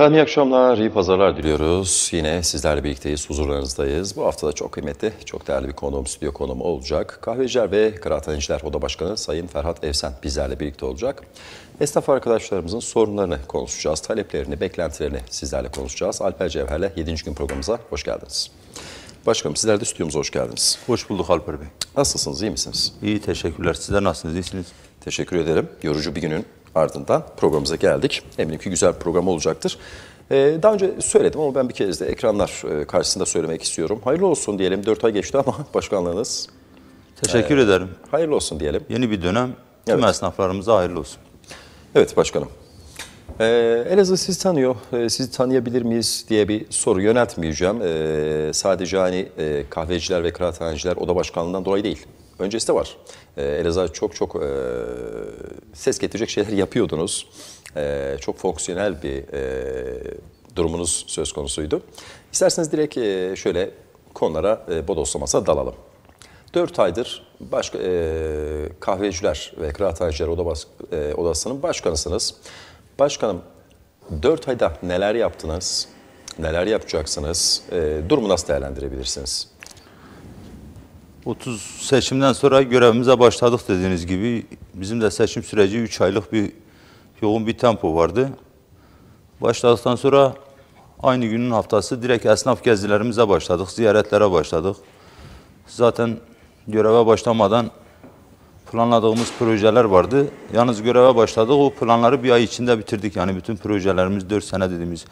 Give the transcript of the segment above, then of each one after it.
Efendim iyi akşamlar, iyi pazarlar diliyoruz. Yine sizlerle birlikteyiz, huzurlarınızdayız. Bu hafta da çok kıymetli, çok değerli bir konuğum, stüdyo konuğum olacak. Kahveciler ve Kıraathaneciler Oda Başkanı Sayın Ferhat Evsen bizlerle birlikte olacak. Esnaf arkadaşlarımızın sorunlarını konuşacağız, taleplerini, beklentilerini sizlerle konuşacağız. Alper Cevher'le 7. gün programımıza hoş geldiniz. Başkanım sizler de stüdyomuza hoş geldiniz. Hoş bulduk Alper Bey. Nasılsınız, iyi misiniz? İyi, teşekkürler. Sizler nasılsınız, iyisiniz? Teşekkür ederim. Yorucu bir günün ardından programımıza geldik. Eminim ki güzel bir program olacaktır. Ee, daha önce söyledim ama ben bir kez de ekranlar e, karşısında söylemek istiyorum. Hayırlı olsun diyelim. 4 ay geçti ama başkanlığınız. Teşekkür ee, ederim. Hayırlı olsun diyelim. Yeni bir dönem. Tüm evet. esnaflarımıza hayırlı olsun. Evet başkanım. Ee, Elazığ sizi tanıyor, ee, sizi tanıyabilir miyiz diye bir soru yöneltmeyeceğim. Ee, sadece hani e, kahveciler ve kıraathaneciler da başkanlığından dolayı değil öncesi de var. Ee, Elazığ çok çok e, ses getirecek şeyler yapıyordunuz. E, çok fonksiyonel bir e, durumunuz söz konusuydu. İsterseniz direkt e, şöyle konulara e, bodoslamasına dalalım. 4 aydır başka e, kahveciler ve kıraathaneciler e, odasının başkanısınız. Başkanım 4 ayda neler yaptınız? Neler yapacaksınız? E, durumu nasıl değerlendirebilirsiniz? 30 seçimden sonra görevimize başladık dediğiniz gibi. Bizim de seçim süreci 3 aylık bir yoğun bir tempo vardı. Başladıktan sonra aynı günün haftası direkt esnaf gezilerimize başladık, ziyaretlere başladık. Zaten göreve başlamadan planladığımız projeler vardı. Yalnız göreve başladık, o planları bir ay içinde bitirdik. Yani bütün projelerimiz 4 sene dediğimiz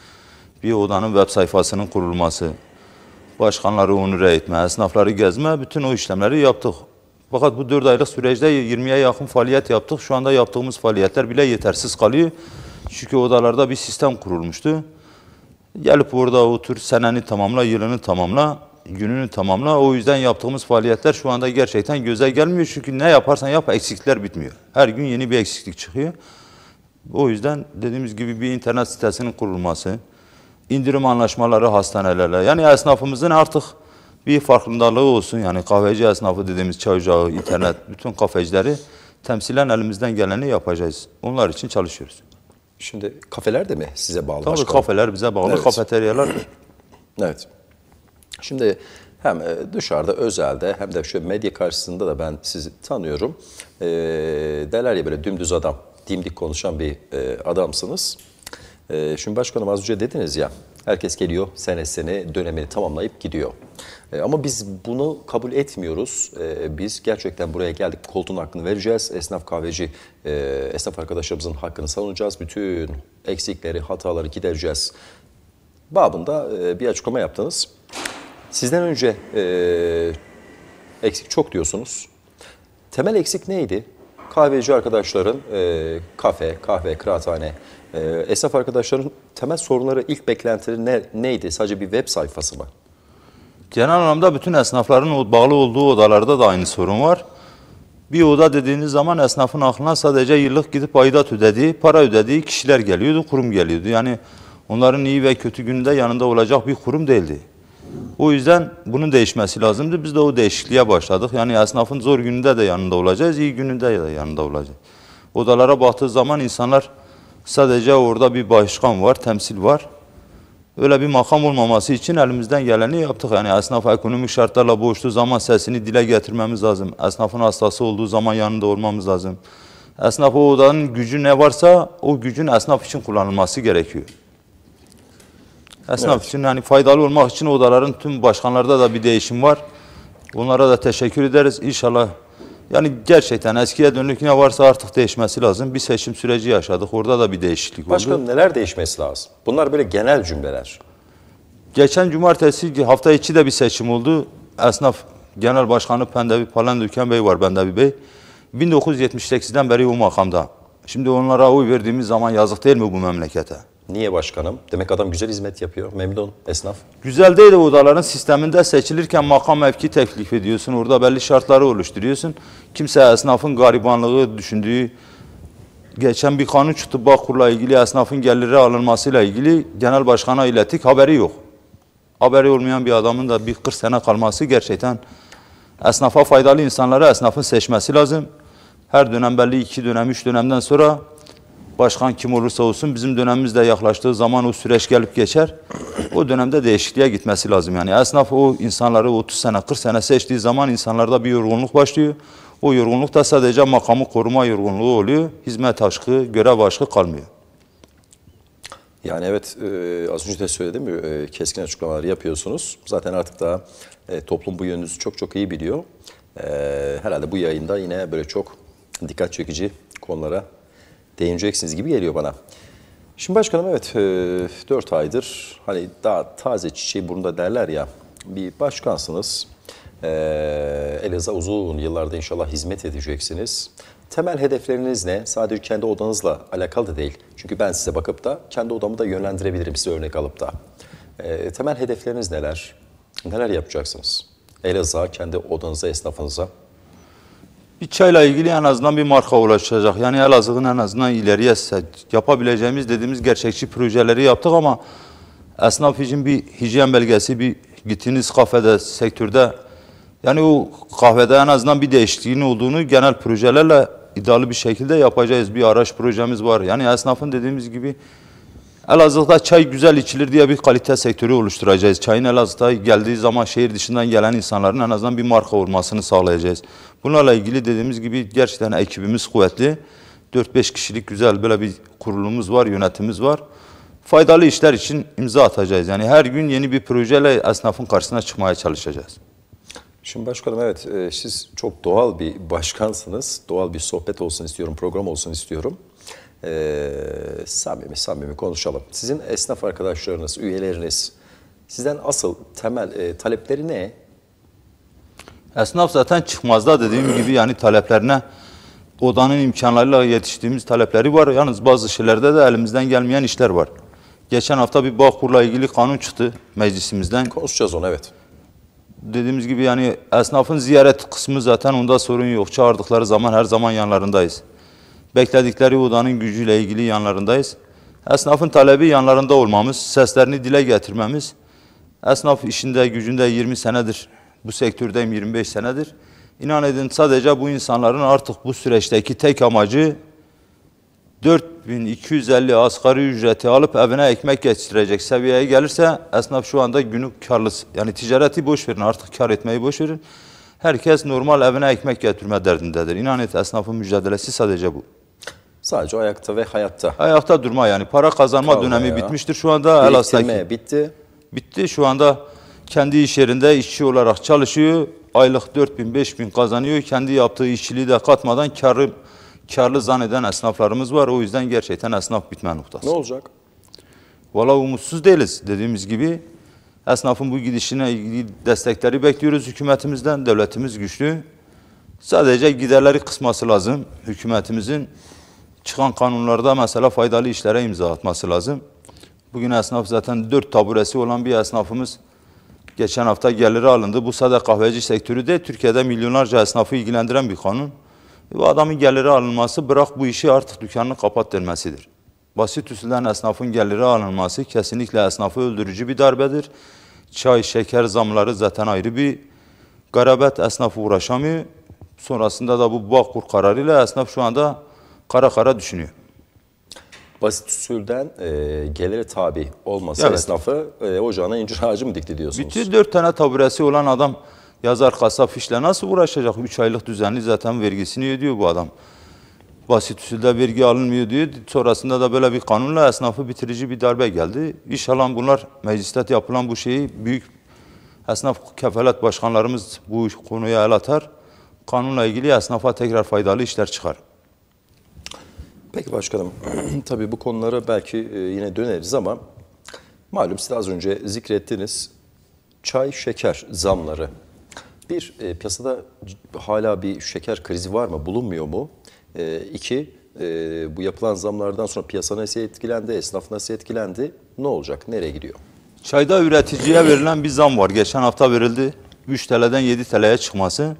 bir odanın web sayfasının kurulması, başkanları onure etme, esnafları gezme, bütün o işlemleri yaptık. Fakat bu 4 aylık süreçte 20'ye yakın faaliyet yaptık. Şu anda yaptığımız faaliyetler bile yetersiz kalıyor. Çünkü odalarda bir sistem kurulmuştu. Gelip orada otur, seneni tamamla, yılını tamamla, gününü tamamla. O yüzden yaptığımız faaliyetler şu anda gerçekten göze gelmiyor. Çünkü ne yaparsan yap eksikler bitmiyor. Her gün yeni bir eksiklik çıkıyor. O yüzden dediğimiz gibi bir internet sitesinin kurulması, indirim anlaşmaları hastanelerle. Yani esnafımızın artık bir farkındalığı olsun. Yani kahveci esnafı dediğimiz çay ocağı, internet, bütün kafecileri temsilen elimizden geleni yapacağız. Onlar için çalışıyoruz. Şimdi kafeler de mi size bağlı? Tabii başkanım? kafeler bize bağlı, evet. kafeteryalar. evet. Şimdi hem e, dışarıda özelde hem de şu medya karşısında da ben sizi tanıyorum. E, derler ya böyle dümdüz adam, dimdik konuşan bir e, adamsınız. E, şimdi başkanım az önce dediniz ya, herkes geliyor senesini, dönemini tamamlayıp gidiyor. Ee, ama biz bunu kabul etmiyoruz. Ee, biz gerçekten buraya geldik, koltuğun hakkını vereceğiz. Esnaf kahveci, e, esnaf arkadaşlarımızın hakkını savunacağız. Bütün eksikleri, hataları gidereceğiz. Babında e, bir açıklama yaptınız. Sizden önce e, eksik çok diyorsunuz. Temel eksik neydi? Kahveci arkadaşların e, kafe, kahve, kıraathane, e, esnaf arkadaşların temel sorunları, ilk beklentileri ne, neydi? Sadece bir web sayfası mı? Genel anlamda bütün esnafların bağlı olduğu odalarda da aynı sorun var. Bir oda dediğiniz zaman esnafın aklına sadece yıllık gidip aidat ödediği, para ödediği kişiler geliyordu, kurum geliyordu. Yani onların iyi ve kötü günde yanında olacak bir kurum değildi. O yüzden bunun değişmesi lazımdı. Biz de o değişikliğe başladık. Yani esnafın zor gününde de yanında olacağız, iyi gününde de yanında olacağız. Odalara baktığı zaman insanlar Sadece orada bir başkan var, temsil var. Öyle bir makam olmaması için elimizden geleni yaptık. Yani esnaf ekonomik şartlarla boğuştuğu zaman sesini dile getirmemiz lazım. Esnafın hastası olduğu zaman yanında olmamız lazım. Esnaf o odanın gücü ne varsa o gücün esnaf için kullanılması gerekiyor. Esnaf evet. için yani faydalı olmak için odaların tüm başkanlarda da bir değişim var. Onlara da teşekkür ederiz. İnşallah yani gerçekten eskiye dönük ne varsa artık değişmesi lazım. Bir seçim süreci yaşadık. Orada da bir değişiklik Başkanım, oldu. Başkanım neler değişmesi lazım? Bunlar böyle genel cümleler. Geçen cumartesi hafta içi de bir seçim oldu. Esnaf Genel Başkanı Pendevi Palendüken Bey var Pendevi Bey. 1978'den beri o makamda. Şimdi onlara oy verdiğimiz zaman yazık değil mi bu memlekete? Niye başkanım? Demek adam güzel hizmet yapıyor. Memnun esnaf. Güzel değil de odaların sisteminde seçilirken makam mevki teklif ediyorsun. Orada belli şartları oluşturuyorsun. Kimse esnafın garibanlığı düşündüğü geçen bir kanun çıktı Bakur'la ilgili esnafın geliri alınmasıyla ilgili genel başkana ilettik haberi yok. Haberi olmayan bir adamın da bir 40 sene kalması gerçekten esnafa faydalı insanlara esnafın seçmesi lazım. Her dönem belli iki dönem, üç dönemden sonra başkan kim olursa olsun bizim dönemimizde yaklaştığı zaman o süreç gelip geçer. O dönemde değişikliğe gitmesi lazım. Yani esnaf o insanları 30 sene 40 sene seçtiği zaman insanlarda bir yorgunluk başlıyor. O yorgunluk da sadece makamı koruma yorgunluğu oluyor. Hizmet aşkı, görev aşkı kalmıyor. Yani evet e, az önce de söyledim e, keskin açıklamalar yapıyorsunuz. Zaten artık daha e, toplum bu yönünüzü çok çok iyi biliyor. E, herhalde bu yayında yine böyle çok dikkat çekici konulara değineceksiniz gibi geliyor bana. Şimdi başkanım evet 4 e, aydır hani daha taze çiçeği burnunda derler ya bir başkansınız. Ee, Elazığ'a uzun yıllarda inşallah hizmet edeceksiniz. Temel hedefleriniz ne? Sadece kendi odanızla alakalı da değil. Çünkü ben size bakıp da kendi odamı da yönlendirebilirim size örnek alıp da. E, temel hedefleriniz neler? Neler yapacaksınız? Elazığ'a, kendi odanıza, esnafınıza? bir çayla ilgili en azından bir marka ulaşacak. Yani Elazığ'ın en azından ileriye yapabileceğimiz dediğimiz gerçekçi projeleri yaptık ama esnaf için bir hijyen belgesi, bir gittiğiniz kafede, sektörde yani o kahvede en azından bir değişikliğin olduğunu genel projelerle iddialı bir şekilde yapacağız. Bir araç projemiz var. Yani esnafın dediğimiz gibi Elazığ'da çay güzel içilir diye bir kalite sektörü oluşturacağız. Çayın Elazığ'da geldiği zaman şehir dışından gelen insanların en azından bir marka olmasını sağlayacağız. Bunlarla ilgili dediğimiz gibi gerçekten ekibimiz kuvvetli. 4-5 kişilik güzel böyle bir kurulumuz var, yönetimiz var. Faydalı işler için imza atacağız. Yani her gün yeni bir projeyle esnafın karşısına çıkmaya çalışacağız. Şimdi başkanım evet e, siz çok doğal bir başkansınız. Doğal bir sohbet olsun istiyorum, program olsun istiyorum. E, samimi samimi konuşalım. Sizin esnaf arkadaşlarınız, üyeleriniz sizden asıl temel e, talepleri ne? Esnaf zaten çıkmazda dediğim gibi yani taleplerine odanın imkanlarıyla yetiştiğimiz talepleri var. Yalnız bazı şeylerde de elimizden gelmeyen işler var. Geçen hafta bir Bağkur'la ilgili kanun çıktı meclisimizden. Konuşacağız onu evet. Dediğimiz gibi yani esnafın ziyaret kısmı zaten onda sorun yok. Çağırdıkları zaman her zaman yanlarındayız. Bekledikleri odanın gücüyle ilgili yanlarındayız. Esnafın talebi yanlarında olmamız, seslerini dile getirmemiz. Esnaf işinde gücünde 20 senedir bu sektördeyim 25 senedir. İnan edin sadece bu insanların artık bu süreçteki tek amacı 4250 asgari ücreti alıp evine ekmek geçirecek seviyeye gelirse esnaf şu anda günlük karlı. Yani ticareti boş verin artık kar etmeyi boş verin. Herkes normal evine ekmek getirme derdindedir. İnan et esnafın mücadelesi sadece bu. Sadece ayakta ve hayatta. Ayakta durma yani para kazanma Kalma dönemi ya. bitmiştir şu anda. Biriktirme bitti. Bitti şu anda kendi iş yerinde işçi olarak çalışıyor. Aylık 4 bin, 5 bin kazanıyor. Kendi yaptığı işçiliği de katmadan karı, karlı zanneden esnaflarımız var. O yüzden gerçekten esnaf bitme noktası. Ne olacak? Valla umutsuz değiliz dediğimiz gibi. Esnafın bu gidişine ilgili destekleri bekliyoruz hükümetimizden. Devletimiz güçlü. Sadece giderleri kısması lazım. Hükümetimizin çıkan kanunlarda mesela faydalı işlere imza atması lazım. Bugün esnaf zaten dört taburesi olan bir esnafımız Geçen hafta geliri alındı. Bu sadece kahveci sektörü de Türkiye'de milyonlarca esnafı ilgilendiren bir kanun. Bu adamın geliri alınması bırak bu işi artık dükkanını kapat denmesidir. Basit usulden esnafın geliri alınması kesinlikle esnafı öldürücü bir darbedir. Çay, şeker zamları zaten ayrı bir garabet esnafı uğraşamıyor. Sonrasında da bu Bakur kararıyla esnaf şu anda kara kara düşünüyor basit usulden e, gelire tabi olmasa evet. esnafı e, ocağına incir ağacı mı dikti diyorsunuz? Bütün dört tane taburesi olan adam yazar kasap işle nasıl uğraşacak? Üç aylık düzenli zaten vergisini ödüyor bu adam. Basit usulde vergi alınmıyor diyor. Sonrasında da böyle bir kanunla esnafı bitirici bir darbe geldi. İnşallah bunlar mecliste yapılan bu şeyi büyük esnaf kefalet başkanlarımız bu konuya el atar. Kanunla ilgili esnafa tekrar faydalı işler çıkar. Peki başkanım, tabii bu konulara belki e, yine döneriz ama malum siz az önce zikrettiniz çay şeker zamları. Bir, e, piyasada hala bir şeker krizi var mı, bulunmuyor mu? E, iki, e, bu yapılan zamlardan sonra piyasa nasıl etkilendi, esnaf nasıl etkilendi? Ne olacak, nereye gidiyor? Çayda üreticiye verilen bir zam var. Geçen hafta verildi. 3 TL'den 7 TL'ye çıkması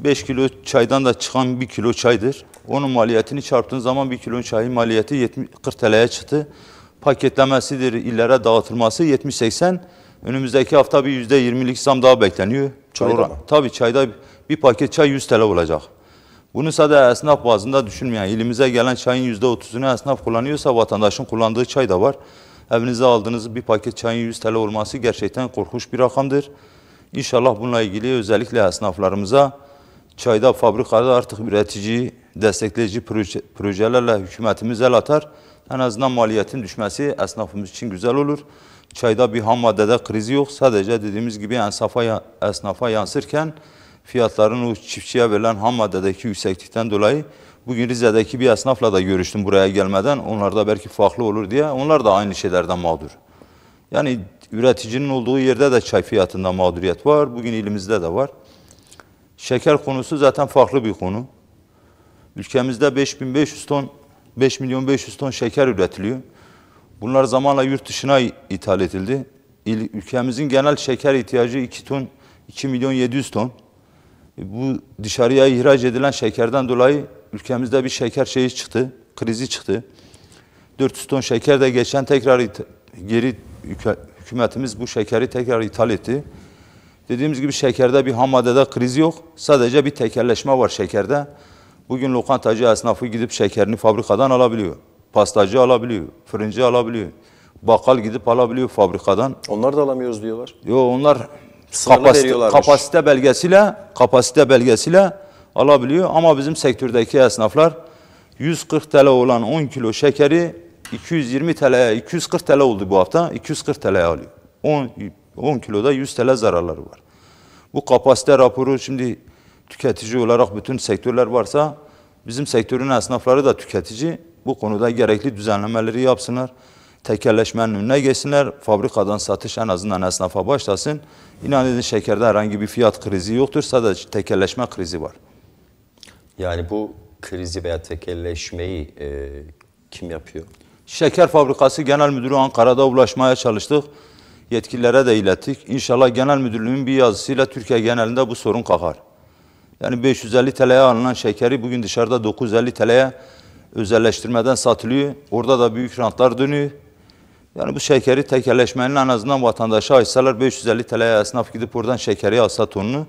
5 kilo çaydan da çıkan 1 kilo çaydır. Onun maliyetini çarptığın zaman 1 kilo çayın maliyeti 70, 40 TL'ye çıktı. Paketlemesidir, illere dağıtılması 70-80. Önümüzdeki hafta bir %20'lik zam daha bekleniyor. Çayda Tabii çayda bir paket çay 100 TL olacak. Bunu sadece esnaf bazında düşünmeyen, ilimize gelen çayın %30'unu esnaf kullanıyorsa vatandaşın kullandığı çay da var. Evinize aldığınız bir paket çayın 100 TL olması gerçekten korkunç bir rakamdır. İnşallah bununla ilgili özellikle esnaflarımıza çayda fabrikada artık üretici destekleyici proje, projelerle hükümetimiz el atar. En azından maliyetin düşmesi esnafımız için güzel olur. Çayda bir ham maddede krizi yok. Sadece dediğimiz gibi ensafa, esnafa yansırken fiyatların o çiftçiye verilen ham maddedeki yükseklikten dolayı bugün Rize'deki bir esnafla da görüştüm buraya gelmeden. Onlar da belki farklı olur diye. Onlar da aynı şeylerden mağdur. Yani üreticinin olduğu yerde de çay fiyatında mağduriyet var. Bugün ilimizde de var. Şeker konusu zaten farklı bir konu. Ülkemizde 5500 ton 5 milyon 500 ton şeker üretiliyor. Bunlar zamanla yurt dışına ithal edildi. İl, ülkemizin genel şeker ihtiyacı 2 ton 2 milyon 700 ton. E, bu dışarıya ihraç edilen şekerden dolayı ülkemizde bir şeker şeyi çıktı, krizi çıktı. 400 ton şeker de geçen tekrar geri hükümetimiz bu şekeri tekrar ithal etti. Dediğimiz gibi şekerde bir ham maddede kriz yok. Sadece bir tekerleşme var şekerde. Bugün lokantacı esnafı gidip şekerini fabrikadan alabiliyor. Pastacı alabiliyor, fırıncı alabiliyor. Bakkal gidip alabiliyor fabrikadan. Onlar da alamıyoruz diyorlar. Yo onlar kapasite, kapasite belgesiyle kapasite belgesiyle alabiliyor ama bizim sektördeki esnaflar 140 TL olan 10 kilo şekeri 220 TL'ye 240 TL oldu bu hafta 240 TL'ye alıyor. 10 10 kiloda 100 TL zararları var. Bu kapasite raporu şimdi tüketici olarak bütün sektörler varsa bizim sektörün esnafları da tüketici bu konuda gerekli düzenlemeleri yapsınlar. Tekerleşmenin önüne geçsinler. Fabrikadan satış en azından esnafa başlasın. İnan şekerde herhangi bir fiyat krizi yoktur. Sadece tekerleşme krizi var. Yani bu krizi veya tekelleşmeyi e, kim yapıyor? Şeker Fabrikası Genel Müdürü Ankara'da ulaşmaya çalıştık yetkililere de ilettik. İnşallah genel müdürlüğün bir yazısıyla Türkiye genelinde bu sorun kalkar. Yani 550 TL'ye alınan şekeri bugün dışarıda 950 TL'ye özelleştirmeden satılıyor. Orada da büyük rantlar dönüyor. Yani bu şekeri tekerleşmenin en azından vatandaşa açsalar 550 TL'ye esnaf gidip oradan şekeri alsa tonunu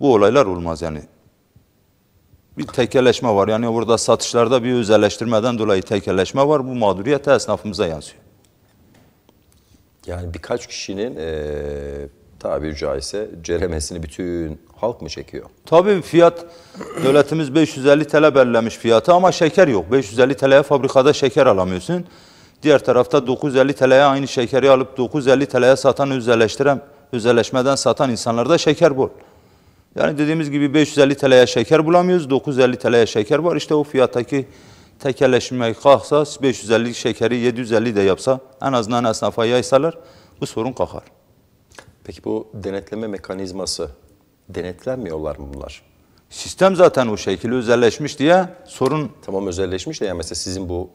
bu olaylar olmaz yani. Bir tekerleşme var yani burada satışlarda bir özelleştirmeden dolayı tekerleşme var. Bu mağduriyet esnafımıza yansıyor. Yani birkaç kişinin e, tabiri caizse ceremesini bütün halk mı çekiyor? Tabii fiyat devletimiz 550 TL belirlemiş fiyatı ama şeker yok. 550 TL'ye fabrikada şeker alamıyorsun. Diğer tarafta 950 TL'ye aynı şekeri alıp 950 TL'ye satan özelleştiren, özelleşmeden satan insanlarda şeker bol. Yani dediğimiz gibi 550 TL'ye şeker bulamıyoruz, 950 TL'ye şeker var. İşte o fiyattaki tekelleşmeye kalksa 550 şekeri 750 de yapsa en azından esnafa yaysalar bu sorun kalkar. Peki bu denetleme mekanizması denetlenmiyorlar mı bunlar? Sistem zaten o şekilde özelleşmiş diye sorun... Tamam özelleşmiş de yani mesela sizin bu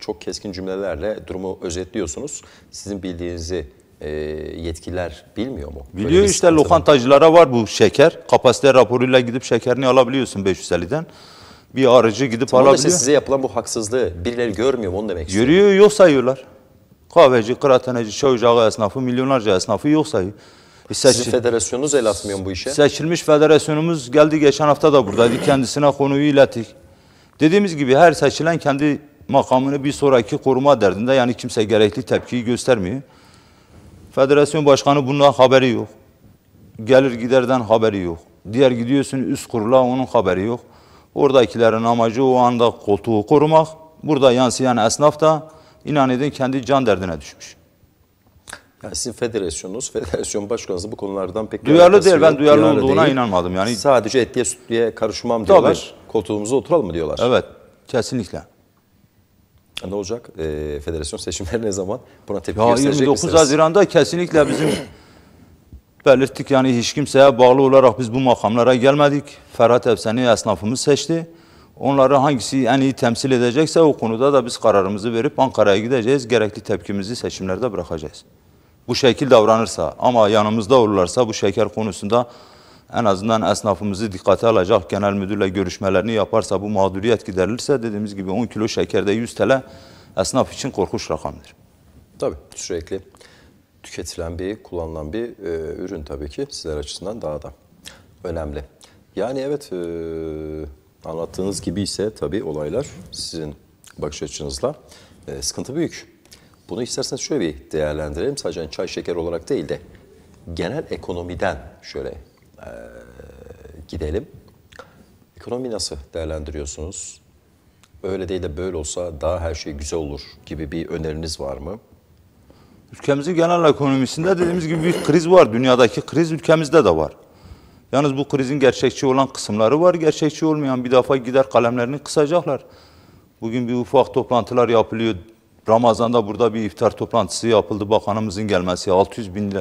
çok keskin cümlelerle durumu özetliyorsunuz. Sizin bildiğinizi e, yetkililer bilmiyor mu? Biliyor işte lokantacılara var bu şeker. Kapasite raporuyla gidip şekerini alabiliyorsun 550'den bir aracı gidip tamam alabiliyor. size yapılan bu haksızlığı birileri görmüyor mu onu demek istiyorum. Görüyor yok sayıyorlar. Kahveci, kıraathaneci, çay ocağı esnafı, milyonlarca esnafı yok sayıyor. E seçil... Sizin federasyonunuz el atmıyor mu bu işe? Seçilmiş federasyonumuz geldi geçen hafta da buradaydı. Kendisine konuyu ilettik. Dediğimiz gibi her seçilen kendi makamını bir sonraki koruma derdinde yani kimse gerekli tepkiyi göstermiyor. Federasyon başkanı bundan haberi yok. Gelir giderden haberi yok. Diğer gidiyorsun üst kurula onun haberi yok. Oradakilerin amacı o anda koltuğu korumak. Burada yansıyan esnaf da inan edin kendi can derdine düşmüş. Yani sizin federasyonunuz, federasyon başkanınız bu konulardan pek duyarlı değil. Ben duyarlı, duyarlı olduğuna değil. inanmadım. Yani sadece etliye sütlüye karışmam diyorlar. Tabii. Koltuğumuza oturalım mı diyorlar. Evet, kesinlikle. E, ne olacak? E, federasyon seçimleri ne zaman? Buna tepki ya, gösterecek 29 Haziran'da kesinlikle bizim Belirttik yani hiç kimseye bağlı olarak biz bu makamlara gelmedik. Ferhat Efsaneyi esnafımız seçti. Onları hangisi en iyi temsil edecekse o konuda da biz kararımızı verip Ankara'ya gideceğiz. Gerekli tepkimizi seçimlerde bırakacağız. Bu şekil davranırsa ama yanımızda olurlarsa bu şeker konusunda en azından esnafımızı dikkate alacak, genel müdürle görüşmelerini yaparsa bu mağduriyet giderilirse dediğimiz gibi 10 kilo şekerde 100 TL esnaf için korkunç rakamdır. Tabii sürekli tüketilen bir, kullanılan bir e, ürün tabii ki sizler açısından daha da önemli. Yani evet e, anlattığınız gibi ise tabii olaylar sizin bakış açınızla e, sıkıntı büyük. Bunu isterseniz şöyle bir değerlendirelim. Sadece hani çay şeker olarak değil de genel ekonomiden şöyle e, gidelim. Ekonomi nasıl değerlendiriyorsunuz? Öyle değil de böyle olsa daha her şey güzel olur gibi bir öneriniz var mı? Ülkemizin genel ekonomisinde dediğimiz gibi bir kriz var. Dünyadaki kriz ülkemizde de var. Yalnız bu krizin gerçekçi olan kısımları var. Gerçekçi olmayan bir defa gider kalemlerini kısacaklar. Bugün bir ufak toplantılar yapılıyor. Ramazan'da burada bir iftar toplantısı yapıldı. Bakanımızın gelmesi 600 bin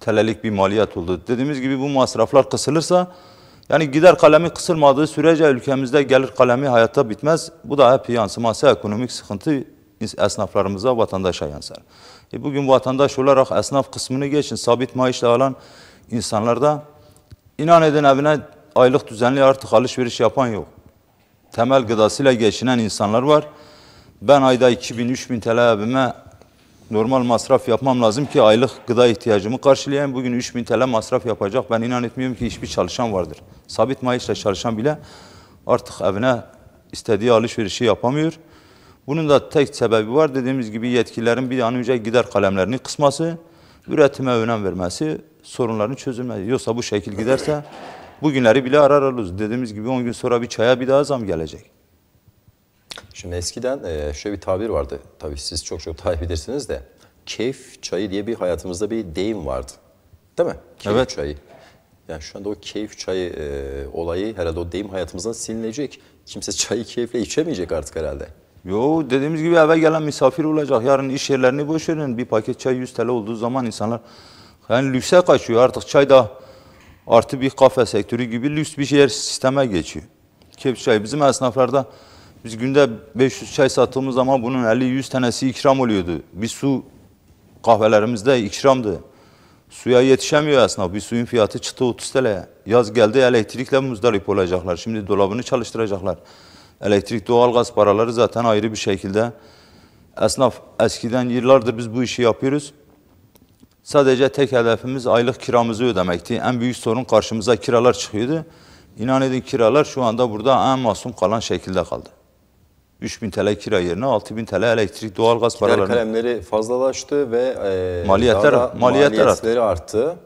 TL'lik bir maliyet oldu. Dediğimiz gibi bu masraflar kısılırsa yani gider kalemi kısılmadığı sürece ülkemizde gelir kalemi hayata bitmez. Bu da hep yansıması ekonomik sıkıntı esnaflarımıza, vatandaşa yansır. E bugün vatandaş olarak esnaf kısmını geçin. Sabit maaşla alan insanlarda inan edin evine aylık düzenli artık alışveriş yapan yok. Temel gıdasıyla geçinen insanlar var. Ben ayda 2000-3000 TL evime normal masraf yapmam lazım ki aylık gıda ihtiyacımı karşılayayım. Bugün 3000 TL masraf yapacak. Ben inan etmiyorum ki hiçbir çalışan vardır. Sabit maaşla çalışan bile artık evine istediği alışverişi yapamıyor. Bunun da tek sebebi var. Dediğimiz gibi yetkilerin bir an önce gider kalemlerini kısması, üretime önem vermesi, sorunların çözülmesi. Yoksa bu şekil giderse bugünleri bile arar alırız. Dediğimiz gibi 10 gün sonra bir çaya bir daha zam gelecek. Şimdi eskiden e, şöyle bir tabir vardı. Tabii siz çok çok takip edersiniz de. Keyif çayı diye bir hayatımızda bir deyim vardı. Değil mi? Keyif evet. çayı. Yani şu anda o keyif çayı e, olayı herhalde o deyim hayatımızdan silinecek. Kimse çayı keyifle içemeyecek artık herhalde. Yo dediğimiz gibi eve gelen misafir olacak. Yarın iş yerlerini boş verin. Bir paket çay 100 TL olduğu zaman insanlar yani lükse kaçıyor. Artık çay da artı bir kafe sektörü gibi lüks bir yer sisteme geçiyor. Kepçe çay bizim esnaflarda biz günde 500 çay sattığımız zaman bunun 50-100 tanesi ikram oluyordu. Bir su kahvelerimizde ikramdı. Suya yetişemiyor esnaf. Bir suyun fiyatı çıktı 30 TL. Yaz geldi elektrikle muzdarip olacaklar. Şimdi dolabını çalıştıracaklar elektrik, doğalgaz paraları zaten ayrı bir şekilde. Esnaf eskiden yıllardır biz bu işi yapıyoruz. Sadece tek hedefimiz aylık kiramızı ödemekti. En büyük sorun karşımıza kiralar çıkıyordu. İnan edin kiralar şu anda burada en masum kalan şekilde kaldı. 3000 TL kira yerine 6000 TL elektrik, doğalgaz paraları. Gider kalemleri fazlalaştı ve e, maliyetler, da maliyetler maliyetleri arttı. arttı.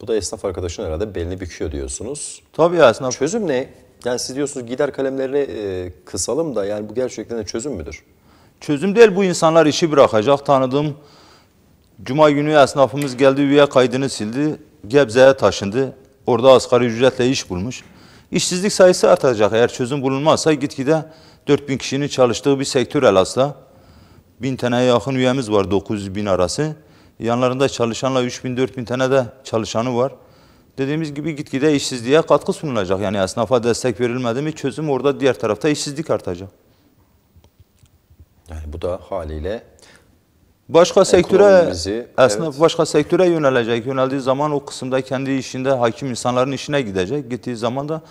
Bu da esnaf arkadaşın herhalde belini büküyor diyorsunuz. Tabii esnaf. Çözüm ne? Yani siz diyorsunuz gider kalemlerini e, kısalım da yani bu gerçekten de çözüm müdür? Çözüm değil bu insanlar işi bırakacak. Tanıdığım cuma günü esnafımız geldi üye kaydını sildi. Gebze'ye taşındı. Orada asgari ücretle iş bulmuş. İşsizlik sayısı artacak. Eğer çözüm bulunmazsa gitgide 4000 kişinin çalıştığı bir sektör Elazığ'da. 1000 tane yakın üyemiz var 900 bin arası. Yanlarında çalışanla 3000-4000 tane de çalışanı var dediğimiz gibi gitgide işsizliğe katkı sunulacak. Yani esnafa destek verilmedi mi çözüm orada diğer tarafta işsizlik artacak. Yani bu da haliyle başka sektöre esnaf evet. başka sektöre yönelecek. Yöneldiği zaman o kısımda kendi işinde hakim insanların işine gidecek. Gittiği zaman da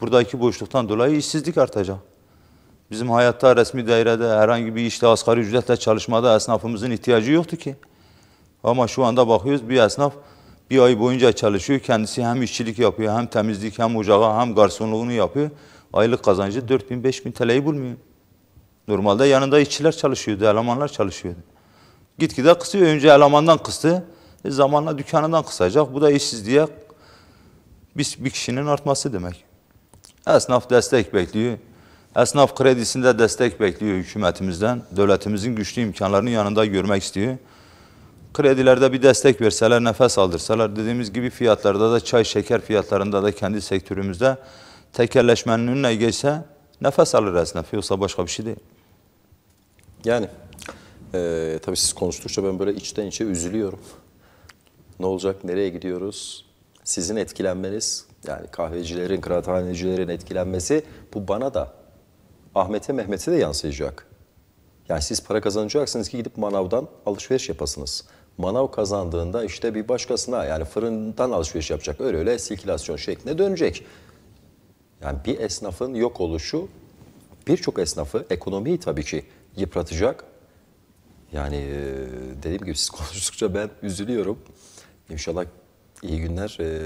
buradaki boşluktan dolayı işsizlik artacak. Bizim hayatta resmi dairede herhangi bir işte asgari ücretle çalışmada esnafımızın ihtiyacı yoktu ki. Ama şu anda bakıyoruz bir esnaf bir ay boyunca çalışıyor. Kendisi hem işçilik yapıyor, hem temizlik, hem ocağı, hem garsonluğunu yapıyor. Aylık kazancı 4000-5000 TL'yi bulmuyor. Normalde yanında işçiler çalışıyordu, elemanlar çalışıyordu. Gitgide kısıyor. Önce elemandan kıstı. E zamanla dükkanından kısacak. Bu da işsizliğe bir, bir kişinin artması demek. Esnaf destek bekliyor. Esnaf kredisinde destek bekliyor hükümetimizden. Devletimizin güçlü imkanlarını yanında görmek istiyor. Kredilerde bir destek verseler, nefes aldırsalar dediğimiz gibi fiyatlarda da çay, şeker fiyatlarında da kendi sektörümüzde tekerleşmenin önüne geçse nefes alır esnaf. Yoksa başka bir şey değil. Yani e, tabii siz konuştukça ben böyle içten içe üzülüyorum. Ne olacak, nereye gidiyoruz? Sizin etkilenmeniz, yani kahvecilerin, kıraathanecilerin etkilenmesi bu bana da, Ahmet'e, Mehmet'e de yansıyacak. Yani siz para kazanacaksınız ki gidip manavdan alışveriş yapasınız manav kazandığında işte bir başkasına yani fırından alışveriş yapacak öyle öyle sirkülasyon şekline dönecek. Yani bir esnafın yok oluşu birçok esnafı ekonomiyi tabii ki yıpratacak. Yani e, dediğim gibi siz konuştukça ben üzülüyorum. İnşallah iyi günler e,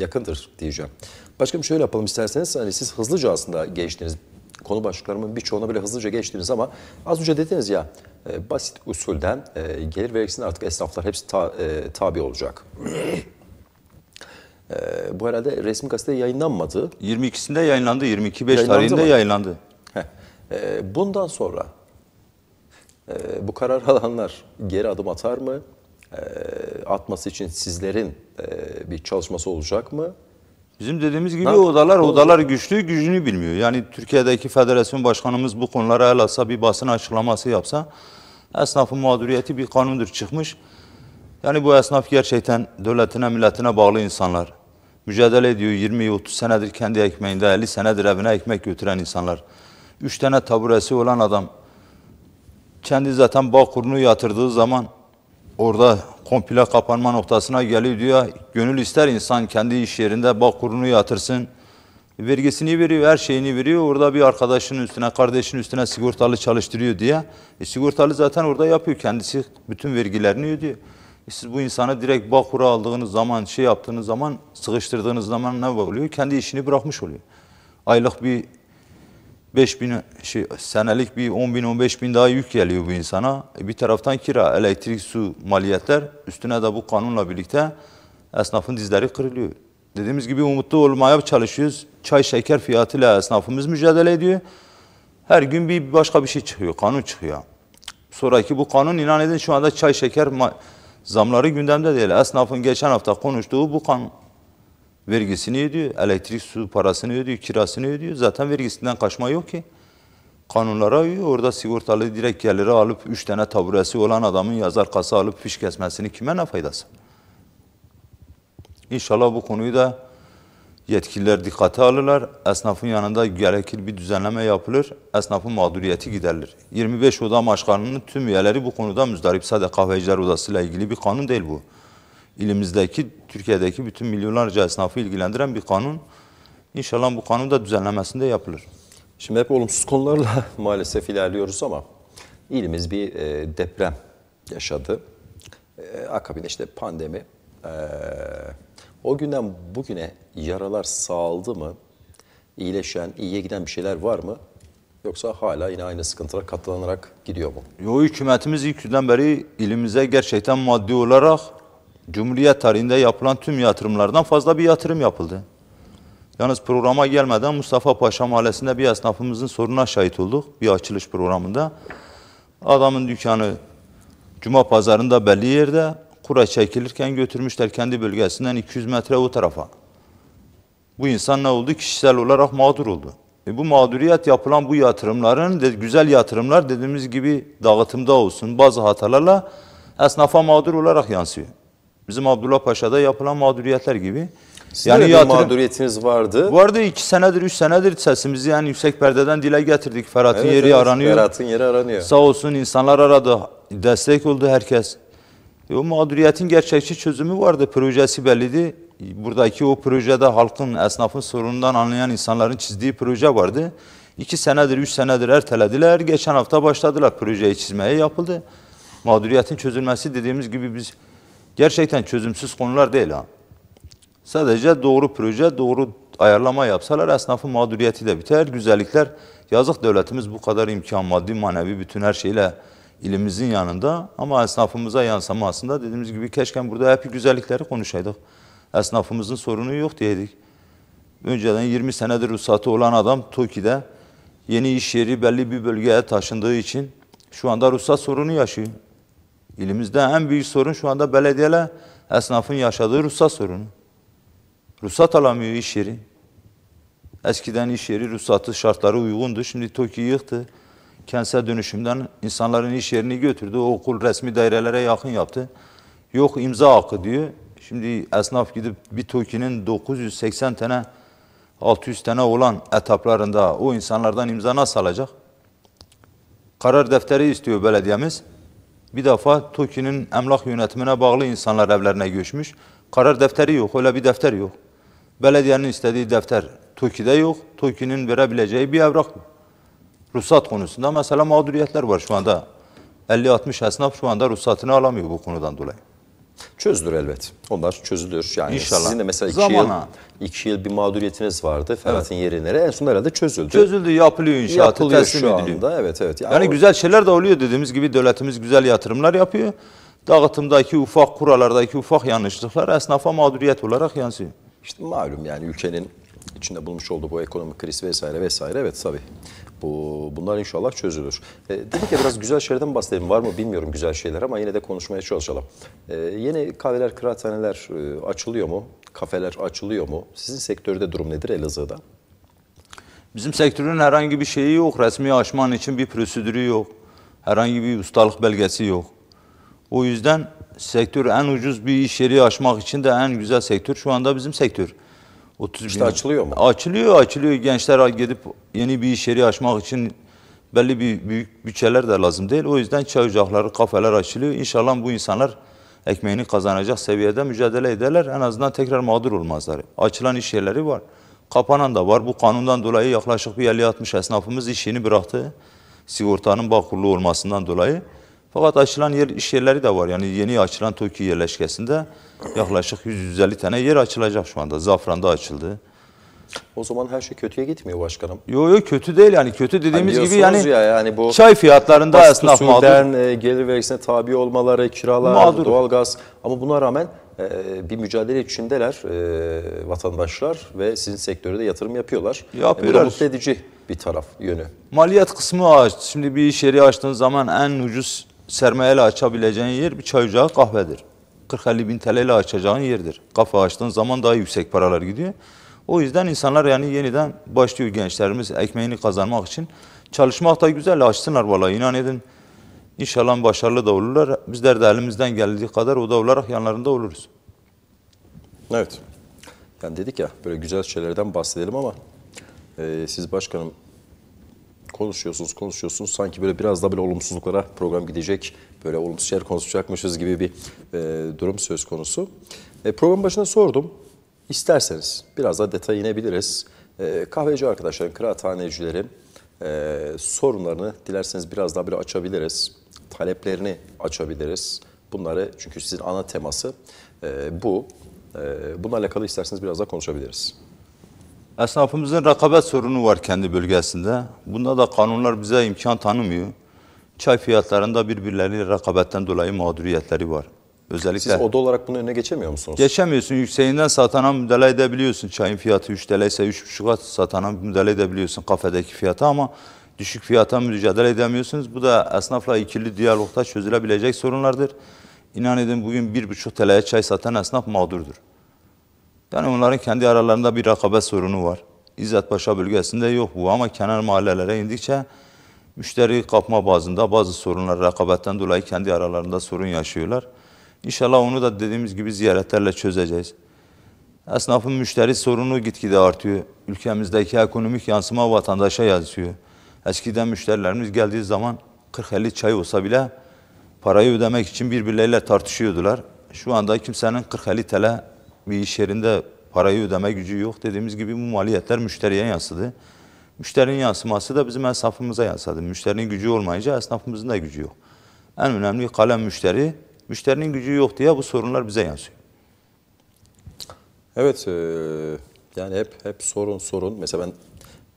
yakındır diyeceğim. Başka bir şöyle şey yapalım isterseniz hani siz hızlıca aslında geçtiniz konu başlıklarımın birçoğuna bile hızlıca geçtiniz ama az önce dediniz ya e, basit usulden e, gelir vergisine artık esnaflar hepsi ta, e, tabi olacak. e, bu herhalde resmi gazetede yayınlanmadı. 22'sinde yayınlandı, 22.5 tarihinde mı? yayınlandı. E, bundan sonra e, bu karar alanlar geri adım atar mı? E, atması için sizlerin e, bir çalışması olacak mı? Bizim dediğimiz gibi ha? odalar odalar güçlü gücünü bilmiyor. Yani Türkiye'deki federasyon başkanımız bu konulara el atsa bir basın açıklaması yapsa esnafın mağduriyeti bir kanundur çıkmış. Yani bu esnaf gerçekten devletine milletine bağlı insanlar. Mücadele ediyor 20-30 senedir kendi ekmeğinde 50 senedir evine ekmek götüren insanlar. 3 tane taburesi olan adam kendi zaten bağ kurunu yatırdığı zaman orada komple kapanma noktasına geliyor diyor. Gönül ister insan kendi iş yerinde bak yatırsın. Vergisini veriyor, her şeyini veriyor. Orada bir arkadaşının üstüne, kardeşinin üstüne sigortalı çalıştırıyor diye. E, sigortalı zaten orada yapıyor. Kendisi bütün vergilerini ödüyor. E, siz bu insanı direkt bakura aldığınız zaman, şey yaptığınız zaman, sıkıştırdığınız zaman ne oluyor? Kendi işini bırakmış oluyor. Aylık bir 5 bin şey, senelik bir 10 bin 15 bin daha yük geliyor bu insana. E, bir taraftan kira, elektrik, su, maliyetler üstüne de bu kanunla birlikte esnafın dizleri kırılıyor. Dediğimiz gibi umutlu olmaya çalışıyoruz. Çay şeker fiyatıyla esnafımız mücadele ediyor. Her gün bir başka bir şey çıkıyor, kanun çıkıyor. Sonraki bu kanun inan edin şu anda çay şeker zamları gündemde değil. Esnafın geçen hafta konuştuğu bu kanun vergisini ödüyor, elektrik su parasını ödüyor, kirasını ödüyor. Zaten vergisinden kaçma yok ki. Kanunlara uyuyor. Orada sigortalı direkt geliri alıp üç tane taburesi olan adamın yazar kasa alıp fiş kesmesini kime ne faydası? İnşallah bu konuyu da yetkililer dikkate alırlar. Esnafın yanında gerekir bir düzenleme yapılır. Esnafın mağduriyeti giderilir. 25 Oda Başkanı'nın tüm üyeleri bu konuda müzdarip. Sadece kahveciler odasıyla ilgili bir kanun değil bu ilimizdeki, Türkiye'deki bütün milyonlarca esnafı ilgilendiren bir kanun. İnşallah bu kanun da düzenlemesinde yapılır. Şimdi hep olumsuz konularla maalesef ilerliyoruz ama ilimiz bir e, deprem yaşadı. E, akabinde işte pandemi. E, o günden bugüne yaralar sağaldı mı? İyileşen, iyiye giden bir şeyler var mı? Yoksa hala yine aynı sıkıntılar katlanarak gidiyor mu? Yo hükümetimiz ilk günden beri ilimize gerçekten maddi olarak Cumhuriyet tarihinde yapılan tüm yatırımlardan fazla bir yatırım yapıldı. Yalnız programa gelmeden Mustafa Paşa Mahallesi'nde bir esnafımızın sorununa şahit olduk bir açılış programında. Adamın dükkanı Cuma pazarında belli yerde kura çekilirken götürmüşler kendi bölgesinden 200 metre o tarafa. Bu insan ne oldu? Kişisel olarak mağdur oldu. E bu mağduriyet yapılan bu yatırımların güzel yatırımlar dediğimiz gibi dağıtımda olsun bazı hatalarla esnafa mağdur olarak yansıyor. Bizim Abdullah Paşa'da yapılan mağduriyetler gibi. Sizin yani yatırım, mağduriyetiniz vardı. Vardı iki senedir, üç senedir sesimizi yani yüksek perdeden dile getirdik. Ferhat'ın evet, yeri evet, aranıyor. Ferhat'ın yeri aranıyor. Sağ olsun insanlar aradı, destek oldu herkes. E, o mağduriyetin gerçekçi çözümü vardı, projesi belliydi. Buradaki o projede halkın, esnafın sorunundan anlayan insanların çizdiği proje vardı. İki senedir, üç senedir ertelediler. Geçen hafta başladılar projeyi çizmeye yapıldı. Mağduriyetin çözülmesi dediğimiz gibi biz Gerçekten çözümsüz konular değil ha. Sadece doğru proje, doğru ayarlama yapsalar esnafın mağduriyeti de biter, güzellikler. Yazık devletimiz bu kadar imkan, maddi, manevi bütün her şeyle ilimizin yanında ama esnafımıza yansımasında dediğimiz gibi keşke burada hep güzellikleri konuşaydık. Esnafımızın sorunu yok diyedik. Önceden 20 senedir ruhsatı olan adam TOKİ'de yeni iş yeri belli bir bölgeye taşındığı için şu anda ruhsat sorunu yaşıyor. İlimizde en büyük sorun şu anda belediyeler esnafın yaşadığı ruhsat sorunu. Ruhsat alamıyor iş yeri. Eskiden iş yeri ruhsatı şartları uygundu. Şimdi TOKİ yıktı. Kentsel dönüşümden insanların iş yerini götürdü. O okul resmi dairelere yakın yaptı. Yok imza hakkı diyor. Şimdi esnaf gidip bir TOKİ'nin 980 tane 600 tane olan etaplarında o insanlardan imza nasıl alacak? Karar defteri istiyor belediyemiz. Bir defa TOKİ'nin emlak yönetimine bağlı insanlar evlerine göçmüş. Karar defteri yok, öyle bir defter yok. Belediyenin istediği defter TOKİ'de yok. TOKİ'nin verebileceği bir evrak yok. Ruhsat konusunda mesela mağduriyetler var şu anda. 50-60 esnaf şu anda ruhsatını alamıyor bu konudan dolayı. Çözülür elbet. Onlar çözülür. Yani İnşallah. sizin de mesela iki yıl, iki yıl bir mağduriyetiniz vardı Ferhat'ın evet. yerine. En son herhalde çözüldü. Çözüldü, yapılıyor inşaat. Yapılıyor şu ediliyor. anda. Evet, evet. Yani, yani o... güzel şeyler de oluyor dediğimiz gibi devletimiz güzel yatırımlar yapıyor. Dağıtımdaki ufak kuralardaki ufak yanlışlıklar esnafa mağduriyet olarak yansıyor. İşte malum yani ülkenin içinde bulmuş olduğu bu ekonomik kriz vesaire vesaire evet tabii. Bu, bunlar inşallah çözülür. E, dedik ya biraz güzel şeylerden bahsedelim. Var mı bilmiyorum güzel şeyler ama yine de konuşmaya çalışalım. E, yeni kahveler, kıraathaneler e, açılıyor mu? Kafeler açılıyor mu? Sizin sektörde durum nedir Elazığ'da? Bizim sektörün herhangi bir şeyi yok. Resmi açman için bir prosedürü yok. Herhangi bir ustalık belgesi yok. O yüzden sektör en ucuz bir iş yeri açmak için de en güzel sektör şu anda bizim sektör. 30 işte bin. açılıyor mu? Açılıyor, açılıyor. Gençler gidip yeni bir iş açmak için belli bir büyük bütçeler de lazım değil. O yüzden çay ocakları, kafeler açılıyor. İnşallah bu insanlar ekmeğini kazanacak seviyede mücadele ederler. En azından tekrar mağdur olmazlar. Açılan iş yerleri var. Kapanan da var. Bu kanundan dolayı yaklaşık bir 50-60 esnafımız işini bıraktı. Sigortanın bağ olmasından dolayı. Fakat açılan yer, iş yerleri de var. Yani yeni açılan TOKİ yerleşkesinde yaklaşık 150 tane yer açılacak şu anda. Zafran'da açıldı. O zaman her şey kötüye gitmiyor başkanım. Yok yok kötü değil yani kötü dediğimiz hani gibi yani, ya, yani bu çay fiyatlarında esnaf mağdur. E, gelir vergisine tabi olmaları, kiralar, mağdur. doğalgaz ama buna rağmen e, bir mücadele içindeler e, vatandaşlar ve sizin sektöre yatırım yapıyorlar. Yapıyorlar. E, bu mutlu edici bir taraf yönü. Maliyet kısmı aç. Şimdi bir iş yeri açtığın zaman en ucuz sermayeyle açabileceğin yer bir çay ocağı kahvedir. 40-50 bin TL ile açacağın yerdir. Kafa açtığın zaman daha yüksek paralar gidiyor. O yüzden insanlar yani yeniden başlıyor gençlerimiz ekmeğini kazanmak için. Çalışmak da güzel açsınlar valla inan edin. İnşallah başarılı da olurlar. Bizler de elimizden geldiği kadar o da olarak yanlarında oluruz. Evet. Yani dedik ya böyle güzel şeylerden bahsedelim ama e, siz başkanım konuşuyorsunuz konuşuyorsunuz sanki böyle biraz da böyle olumsuzluklara program gidecek böyle olumsuz şeyler konuşacakmışız gibi bir e, durum söz konusu. E, program başına sordum. isterseniz biraz daha detay inebiliriz. E, kahveci arkadaşların, kıraathanecilerin e, sorunlarını dilerseniz biraz daha böyle açabiliriz. Taleplerini açabiliriz. Bunları çünkü sizin ana teması e, bu. E, bununla alakalı isterseniz biraz daha konuşabiliriz. Esnafımızın rekabet sorunu var kendi bölgesinde. Bunda da kanunlar bize imkan tanımıyor. Çay fiyatlarında birbirleriyle rekabetten dolayı mağduriyetleri var. Özellikle Siz oda olarak bunun önüne geçemiyor musunuz? Geçemiyorsun. Yükseğinden satana müdahale edebiliyorsun. Çayın fiyatı 3 TL ise 3,5'a satana müdahale edebiliyorsun kafedeki fiyata ama düşük fiyata mücadele edemiyorsunuz. Bu da esnafla ikili diyalogta çözülebilecek sorunlardır. İnan edin bugün 1,5 TL'ye çay satan esnaf mağdurdur. Yani onların kendi aralarında bir rakabet sorunu var. İzzet Paşa bölgesinde yok bu ama kenar mahallelere indikçe müşteri kapma bazında bazı sorunlar rakabetten dolayı kendi aralarında sorun yaşıyorlar. İnşallah onu da dediğimiz gibi ziyaretlerle çözeceğiz. Esnafın müşteri sorunu gitgide artıyor. Ülkemizdeki ekonomik yansıma vatandaşa yazıyor. Eskiden müşterilerimiz geldiği zaman 40-50 çay olsa bile parayı ödemek için birbirleriyle tartışıyordular. Şu anda kimsenin 40-50 TL bir iş yerinde parayı ödeme gücü yok dediğimiz gibi bu maliyetler müşteriye yansıdı. Müşterinin yansıması da bizim esnafımıza yansıdı. Müşterinin gücü olmayınca esnafımızın da gücü yok. En önemli kalem müşteri. Müşterinin gücü yok diye bu sorunlar bize yansıyor. Evet, yani hep hep sorun sorun. Mesela ben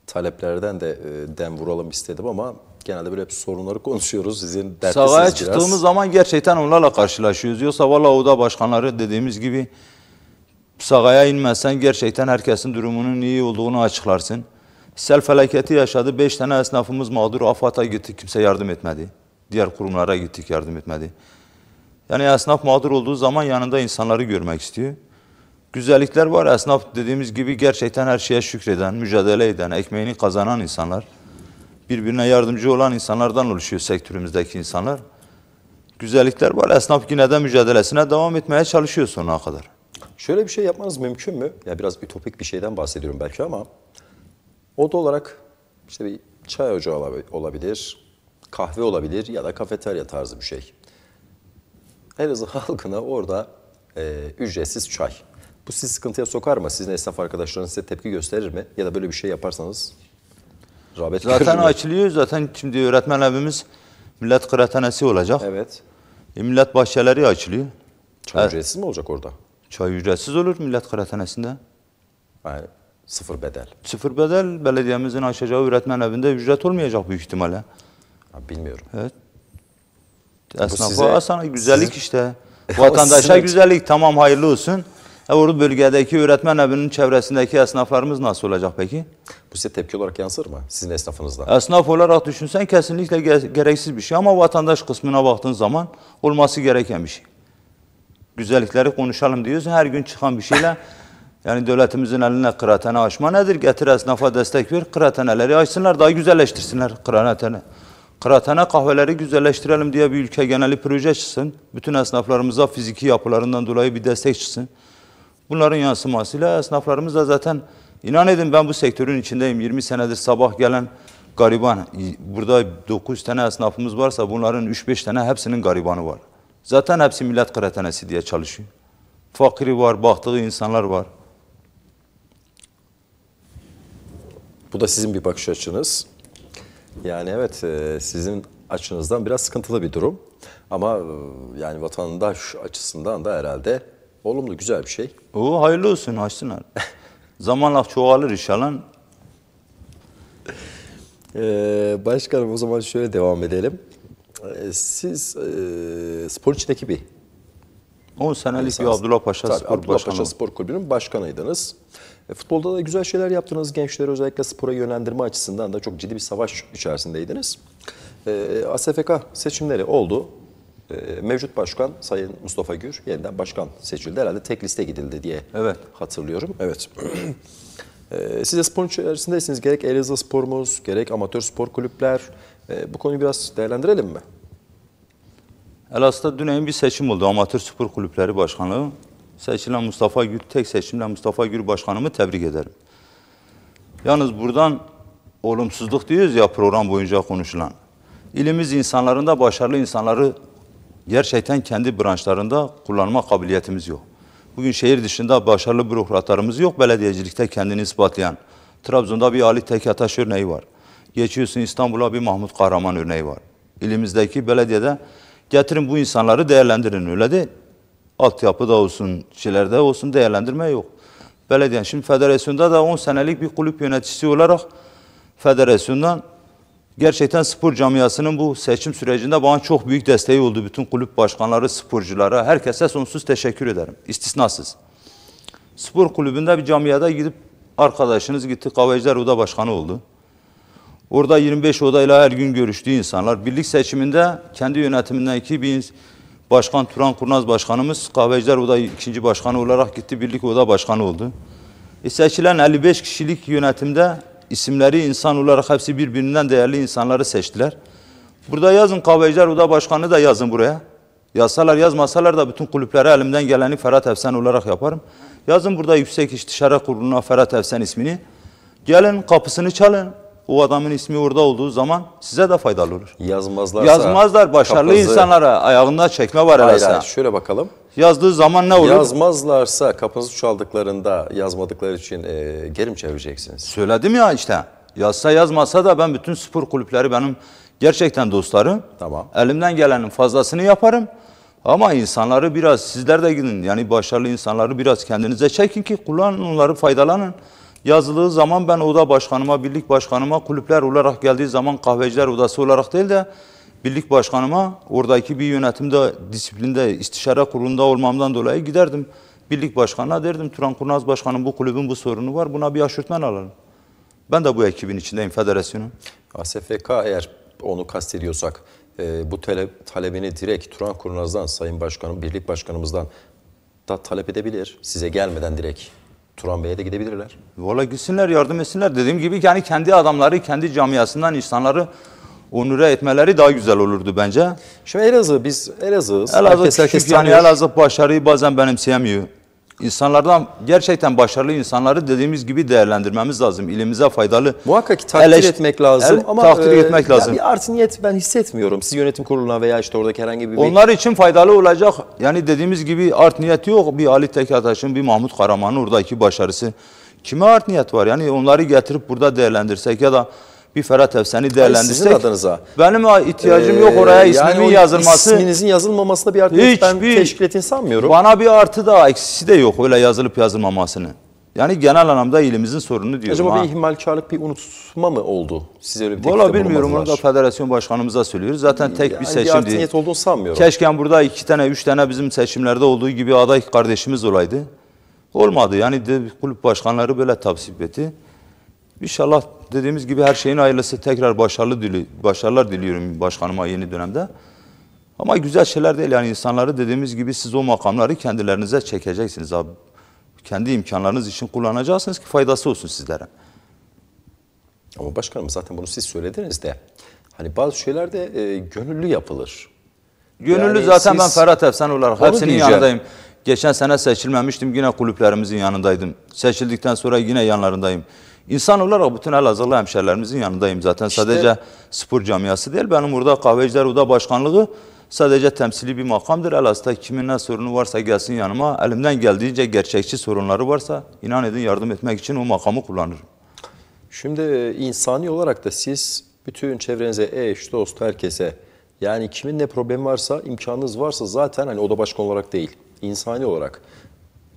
taleplerden de dem vuralım istedim ama genelde böyle hep sorunları konuşuyoruz. Sizin dertlisiniz Sahaya biraz. çıktığımız zaman gerçekten onlarla karşılaşıyoruz. Yoksa valla oda başkanları dediğimiz gibi Sagaya inmezsen gerçekten herkesin durumunun iyi olduğunu açıklarsın. Sel felaketi yaşadı. Beş tane esnafımız mağdur. AFAD'a gittik kimse yardım etmedi. Diğer kurumlara gittik yardım etmedi. Yani esnaf mağdur olduğu zaman yanında insanları görmek istiyor. Güzellikler var. Esnaf dediğimiz gibi gerçekten her şeye şükreden, mücadele eden, ekmeğini kazanan insanlar. Birbirine yardımcı olan insanlardan oluşuyor sektörümüzdeki insanlar. Güzellikler var. Esnaf yine de mücadelesine devam etmeye çalışıyor sonuna kadar. Şöyle bir şey yapmanız mümkün mü? Ya biraz ütopik bir şeyden bahsediyorum belki ama oda olarak işte bir çay ocağı olabilir, kahve olabilir ya da kafeterya tarzı bir şey. Elazığ halkına orada e, ücretsiz çay. Bu sizi sıkıntıya sokar mı? Sizin esnaf arkadaşlarınız size tepki gösterir mi? Ya da böyle bir şey yaparsanız rağbet Zaten açılıyor. Zaten şimdi öğretmen abimiz millet kıraathanesi olacak. Evet. E, millet bahçeleri açılıyor. Çay ücretsiz mi olacak orada? Çay ücretsiz olur millet kıraathanesinde. Yani sıfır bedel. Sıfır bedel belediyemizin açacağı öğretmen evinde ücret olmayacak büyük ihtimalle. Abi bilmiyorum. Evet. Esnafa sana güzellik sizin... işte. Vatandaşa güzellik tamam hayırlı olsun. E o bölgedeki öğretmen evinin çevresindeki esnaflarımız nasıl olacak peki? Bu size tepki olarak yansır mı sizin esnafınızda? Esnaf olarak düşünsen kesinlikle gereksiz bir şey ama vatandaş kısmına baktığın zaman olması gereken bir şey güzellikleri konuşalım diyorsun. Her gün çıkan bir şeyle yani devletimizin eline kıraathane açma nedir? Getir esnafa destek ver, kıraathaneleri açsınlar, daha güzelleştirsinler kıraathane. Kıraathane kahveleri güzelleştirelim diye bir ülke geneli proje çıksın. Bütün esnaflarımıza fiziki yapılarından dolayı bir destek çıksın. Bunların yansımasıyla esnaflarımız da zaten inan edin ben bu sektörün içindeyim. 20 senedir sabah gelen gariban. Burada 9 tane esnafımız varsa bunların 3-5 tane hepsinin garibanı var. Zaten hepsi millet kıraathanesi diye çalışıyor. Fakiri var, baktığı insanlar var. Bu da sizin bir bakış açınız. Yani evet e, sizin açınızdan biraz sıkıntılı bir durum. Ama e, yani vatandaş açısından da herhalde olumlu güzel bir şey. O hayırlı olsun açsınlar. Zamanla çoğalır inşallah. Ee, başkanım o zaman şöyle devam edelim. E, siz e, spor içindeki bir 10 senelik bir Abdullah Paşa Tabii, Spor Abdullah Başkanı. Paşa Spor Kulübü'nün başkanıydınız. E, futbolda da güzel şeyler yaptınız. Gençleri özellikle spora yönlendirme açısından da çok ciddi bir savaş içerisindeydiniz. E, ASFK seçimleri oldu. E, mevcut başkan Sayın Mustafa Gür yeniden başkan seçildi. Herhalde tek liste gidildi diye evet. hatırlıyorum. Evet. e, siz de spor içerisindesiniz. Gerek Elazığ sporumuz, gerek amatör spor kulüpler. E, bu konuyu biraz değerlendirelim mi? Elazığ'da dün bir seçim oldu. Amatör Spor Kulüpleri başkanı Seçilen Mustafa Gül, tek seçimle Mustafa Gül Başkanımı tebrik ederim. Yalnız buradan olumsuzluk diyoruz ya program boyunca konuşulan. İlimiz insanlarında başarılı insanları gerçekten kendi branşlarında kullanma kabiliyetimiz yok. Bugün şehir dışında başarılı bürokratlarımız yok belediyecilikte kendini ispatlayan. Trabzon'da bir Ali Tekataş örneği var. Geçiyorsun İstanbul'a bir Mahmut Kahraman örneği var. İlimizdeki belediyede Getirin bu insanları değerlendirin öyle değil. Altyapı da olsun, şeylerde olsun değerlendirme yok. Belediyen şimdi federasyonda da 10 senelik bir kulüp yöneticisi olarak federasyondan gerçekten spor camiasının bu seçim sürecinde bana çok büyük desteği oldu. Bütün kulüp başkanları, sporculara, herkese sonsuz teşekkür ederim. İstisnasız. Spor kulübünde bir camiada gidip arkadaşınız gitti, Kahveciler uda Başkanı oldu. Orada 25 odayla her gün görüştüğü insanlar. Birlik seçiminde kendi yönetimindeki bir başkan Turan Kurnaz başkanımız Kahveciler Odayı ikinci başkanı olarak gitti. Birlik Oda başkanı oldu. E seçilen 55 kişilik yönetimde isimleri insan olarak hepsi birbirinden değerli insanları seçtiler. Burada yazın Kahveciler Oda Başkanı da yazın buraya. Yazsalar yazmasalar da bütün kulüplere elimden geleni Ferhat Efsen olarak yaparım. Yazın burada Yüksek İstişare Kurulu'na Ferhat Efsen ismini. Gelin kapısını çalın o adamın ismi orada olduğu zaman size de faydalı olur. Yazmazlar. yazmazlar başarılı kapazı, insanlara ayağında çekme var hayır, şöyle bakalım. Yazdığı zaman ne olur? Yazmazlarsa kapınızı çaldıklarında yazmadıkları için e, geri mi çevireceksiniz? Söyledim ya işte. Yazsa yazmasa da ben bütün spor kulüpleri benim gerçekten dostlarım. Tamam. Elimden gelenin fazlasını yaparım. Ama insanları biraz sizler de gidin yani başarılı insanları biraz kendinize çekin ki kullanın onları faydalanın yazıldığı zaman ben oda başkanıma, birlik başkanıma kulüpler olarak geldiği zaman kahveciler odası olarak değil de birlik başkanıma oradaki bir yönetimde, disiplinde, istişare kurulunda olmamdan dolayı giderdim. Birlik başkanına derdim Turan Kurnaz Başkanım bu kulübün bu sorunu var buna bir aşırtman alalım. Ben de bu ekibin içindeyim federasyonun. ASFK eğer onu kastediyorsak e, bu tale, talebini direkt Turan Kurnaz'dan Sayın Başkanım, Birlik Başkanımızdan da talep edebilir size gelmeden direkt. Turan Bey'e de gidebilirler. Valla gitsinler yardım etsinler. Dediğim gibi yani kendi adamları, kendi camiasından insanları onure etmeleri daha güzel olurdu bence. Şimdi Elazığ biz Elazığ'ız. Elazığ herkes, herkes küçük yani Elazığ başarıyı bazen benimseyemiyor insanlardan gerçekten başarılı insanları dediğimiz gibi değerlendirmemiz lazım. İlimize faydalı. Muhakkak takdir eleş, etmek lazım el, ama takdir e, etmek lazım. bir art niyet ben hissetmiyorum. Siz yönetim kuruluna veya işte oradaki herhangi bir Onlar için faydalı olacak. Yani dediğimiz gibi art niyeti yok. Bir Ali Tekataş'ın, bir Mahmut Karaman'ın oradaki başarısı. Kime art niyet var? Yani onları getirip burada değerlendirsek ya da bir Ferhat Efsen'i değerlendirsek. Sizin adınıza. Benim ihtiyacım ee, yok oraya ee, ismimin yani yazılması. isminizin yazılmamasında bir artı hiç ben bir, teşkil ettiğini sanmıyorum. Bana bir artı da eksisi de yok öyle yazılıp yazılmamasını. Yani genel anlamda ilimizin sorunu diyorum. Acaba ha. bir ihmalkarlık, bir unutma mı oldu? Size öyle bir Valla bilmiyorum. Onu da federasyon başkanımıza söylüyoruz. Zaten tek yani bir seçim bir değil. olduğunu sanmıyorum. Keşke burada iki tane, üç tane bizim seçimlerde olduğu gibi aday kardeşimiz olaydı. Olmadı. Yani de kulüp başkanları böyle tavsip etti. İnşallah dediğimiz gibi her şeyin ailesi tekrar başarılı dili, başarılar diliyorum başkanıma yeni dönemde. Ama güzel şeyler değil yani insanları dediğimiz gibi siz o makamları kendilerinize çekeceksiniz abi. Kendi imkanlarınız için kullanacaksınız ki faydası olsun sizlere. Ama başkanım zaten bunu siz söylediniz de hani bazı şeyler de e, gönüllü yapılır. Gönüllü yani zaten ben Ferhat Efsen olarak hepsinin diyeceğim. yanındayım. Geçen sene seçilmemiştim yine kulüplerimizin yanındaydım. Seçildikten sonra yine yanlarındayım. İnsan olarak bütün Elazığlı hemşerilerimizin yanındayım zaten. İşte, sadece spor camiası değil. Benim burada Kahveciler Oda Başkanlığı sadece temsili bir makamdır. Elazığ'da kimin ne sorunu varsa gelsin yanıma. Elimden geldiğince gerçekçi sorunları varsa inan edin yardım etmek için o makamı kullanırım. Şimdi e, insani olarak da siz bütün çevrenize, eş, dost, herkese yani kimin ne problemi varsa, imkanınız varsa zaten hani oda başkan olarak değil, insani olarak.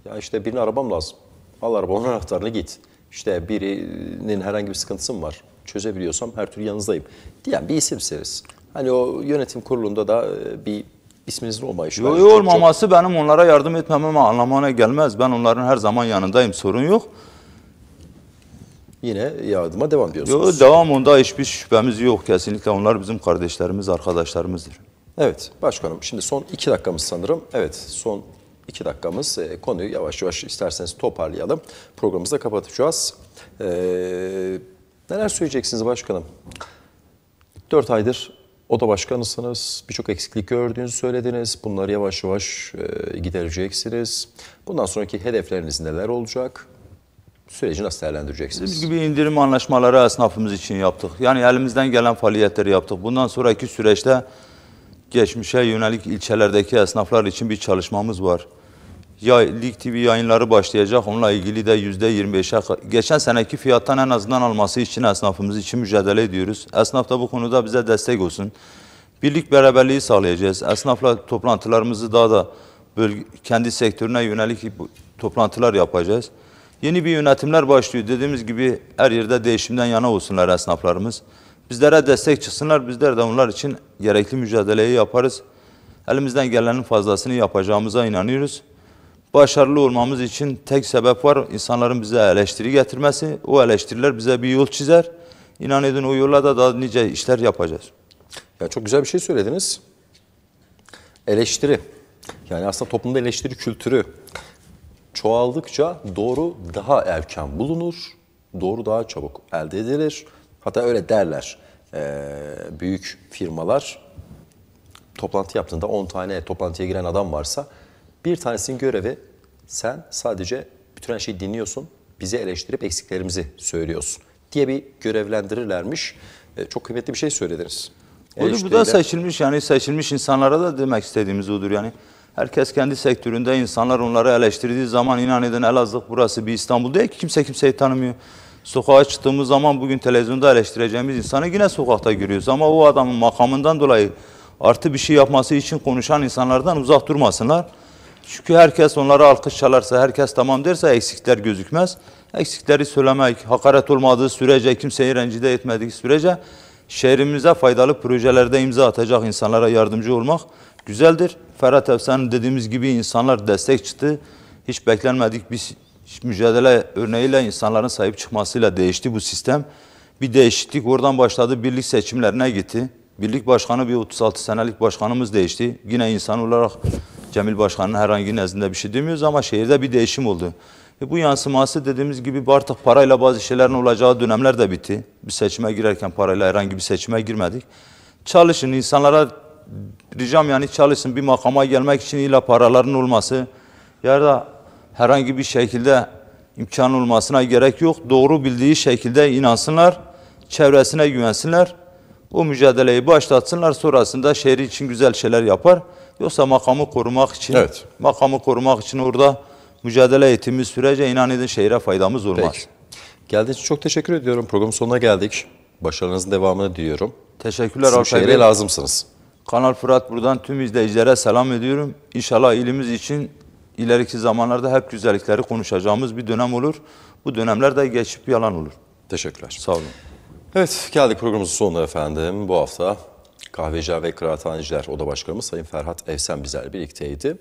Ya işte birine arabam lazım. Al arabanın anahtarını git işte birinin herhangi bir sıkıntısı mı var? Çözebiliyorsam her türlü yanınızdayım diyen bir isim serisi. Hani o yönetim kurulunda da e, bir isminizin olmayışı var. Yok olmaması çok... benim onlara yardım etmemem anlamına gelmez. Ben onların her zaman yanındayım sorun yok. Yine yardıma devam diyorsunuz. Yo, devam onda hiçbir şüphemiz yok kesinlikle. Onlar bizim kardeşlerimiz, arkadaşlarımızdır. Evet başkanım şimdi son iki dakikamız sanırım. Evet son iki dakikamız. E, konuyu yavaş yavaş isterseniz toparlayalım. Programımızı da kapatacağız. E, neler söyleyeceksiniz başkanım? Dört aydır oda başkanısınız. Birçok eksiklik gördüğünüzü söylediniz. Bunları yavaş yavaş e, gidereceksiniz. Bundan sonraki hedefleriniz neler olacak? Süreci nasıl değerlendireceksiniz? Biz gibi indirim anlaşmaları esnafımız için yaptık. Yani elimizden gelen faaliyetleri yaptık. Bundan sonraki süreçte geçmişe yönelik ilçelerdeki esnaflar için bir çalışmamız var ya Lig TV yayınları başlayacak. Onunla ilgili de %25'e geçen seneki fiyattan en azından alması için esnafımız için mücadele ediyoruz. Esnaf da bu konuda bize destek olsun. Birlik beraberliği sağlayacağız. Esnafla toplantılarımızı daha da bölge, kendi sektörüne yönelik toplantılar yapacağız. Yeni bir yönetimler başlıyor. Dediğimiz gibi her yerde değişimden yana olsunlar esnaflarımız. Bizlere destek çıksınlar. Bizler de onlar için gerekli mücadeleyi yaparız. Elimizden gelenin fazlasını yapacağımıza inanıyoruz başarılı olmamız için tek sebep var. İnsanların bize eleştiri getirmesi. O eleştiriler bize bir yol çizer. İnan edin o yolla da daha nice işler yapacağız. Ya çok güzel bir şey söylediniz. Eleştiri. Yani aslında toplumda eleştiri kültürü çoğaldıkça doğru daha erken bulunur. Doğru daha çabuk elde edilir. Hatta öyle derler. Ee, büyük firmalar toplantı yaptığında 10 tane toplantıya giren adam varsa bir tanesinin görevi sen sadece bütün her şeyi dinliyorsun, bizi eleştirip eksiklerimizi söylüyorsun diye bir görevlendirirlermiş. E, çok kıymetli bir şey söylediniz. Odur, bu da seçilmiş yani seçilmiş insanlara da demek istediğimiz odur yani. Herkes kendi sektöründe insanlar onları eleştirdiği zaman inan edin Elazığ burası bir İstanbul değil ki kimse kimseyi tanımıyor. Sokağa çıktığımız zaman bugün televizyonda eleştireceğimiz insanı yine sokakta görüyoruz. Ama o adamın makamından dolayı artı bir şey yapması için konuşan insanlardan uzak durmasınlar. Çünkü herkes onlara alkış çalarsa, herkes tamam derse eksikler gözükmez. Eksikleri söylemek, hakaret olmadığı sürece, kimseyi rencide etmediği sürece şehrimize faydalı projelerde imza atacak insanlara yardımcı olmak güzeldir. Ferhat Efsane dediğimiz gibi insanlar destek çıktı. Hiç beklenmedik bir mücadele örneğiyle insanların sahip çıkmasıyla değişti bu sistem. Bir değişiklik oradan başladı, birlik seçimlerine gitti. Birlik başkanı bir 36 senelik başkanımız değişti. Yine insan olarak Cemil Başkan'ın herhangi nezdinde bir şey demiyoruz ama şehirde bir değişim oldu. E bu yansıması dediğimiz gibi artık parayla bazı şeylerin olacağı dönemler de bitti. Bir seçime girerken parayla herhangi bir seçime girmedik. Çalışın insanlara ricam yani çalışın bir makama gelmek için illa paraların olması ya da herhangi bir şekilde imkan olmasına gerek yok. Doğru bildiği şekilde inansınlar, çevresine güvensinler o mücadeleyi başlatsınlar sonrasında şehri için güzel şeyler yapar. Yoksa makamı korumak için, evet. makamı korumak için orada mücadele ettiğimiz sürece inan edin şehre faydamız olmaz. Peki. Geldiğiniz için çok teşekkür ediyorum. Programın sonuna geldik. Başarınızın devamını diliyorum. Teşekkürler Sizin şehre lazımsınız. Kanal Fırat buradan tüm izleyicilere selam ediyorum. İnşallah ilimiz için ileriki zamanlarda hep güzellikleri konuşacağımız bir dönem olur. Bu dönemler de geçip yalan olur. Teşekkürler. Sağ olun. Evet, geldik programımızın sonuna efendim. Bu hafta kahveci ve kıraathaneciler oda başkanımız Sayın Ferhat Evsen bizler birlikteydi.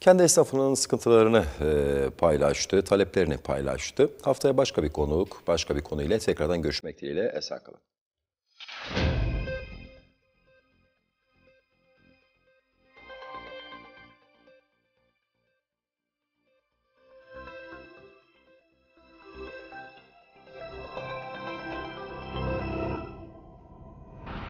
Kendi esnafının sıkıntılarını e, paylaştı, taleplerini paylaştı. Haftaya başka bir konuk, başka bir konuyla tekrardan görüşmek dileğiyle. Esen kalın.